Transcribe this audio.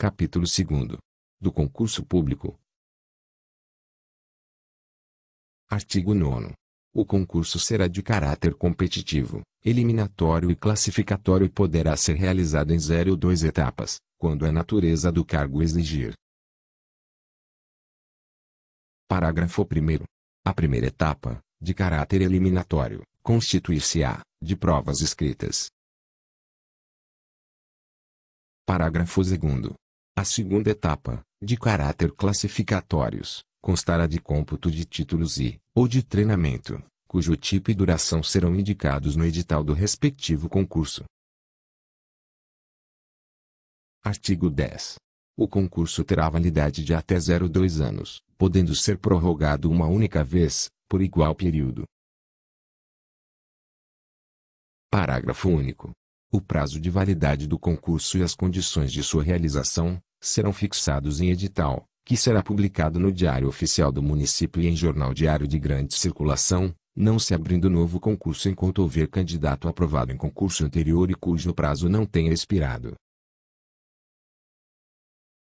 Capítulo 2 Do concurso público. Artigo 9. O concurso será de caráter competitivo, eliminatório e classificatório e poderá ser realizado em 0 ou 2 etapas, quando a natureza do cargo exigir. Parágrafo 1. A primeira etapa, de caráter eliminatório, constituir-se-á de provas escritas. Parágrafo 2. A segunda etapa, de caráter classificatórios, constará de cômputo de títulos e, ou de treinamento, cujo tipo e duração serão indicados no edital do respectivo concurso. Artigo 10. O concurso terá validade de até 02 anos, podendo ser prorrogado uma única vez, por igual período. Parágrafo único. O prazo de validade do concurso e as condições de sua realização, serão fixados em edital, que será publicado no Diário Oficial do Município e em Jornal Diário de grande circulação, não se abrindo novo concurso enquanto houver candidato aprovado em concurso anterior e cujo prazo não tenha expirado.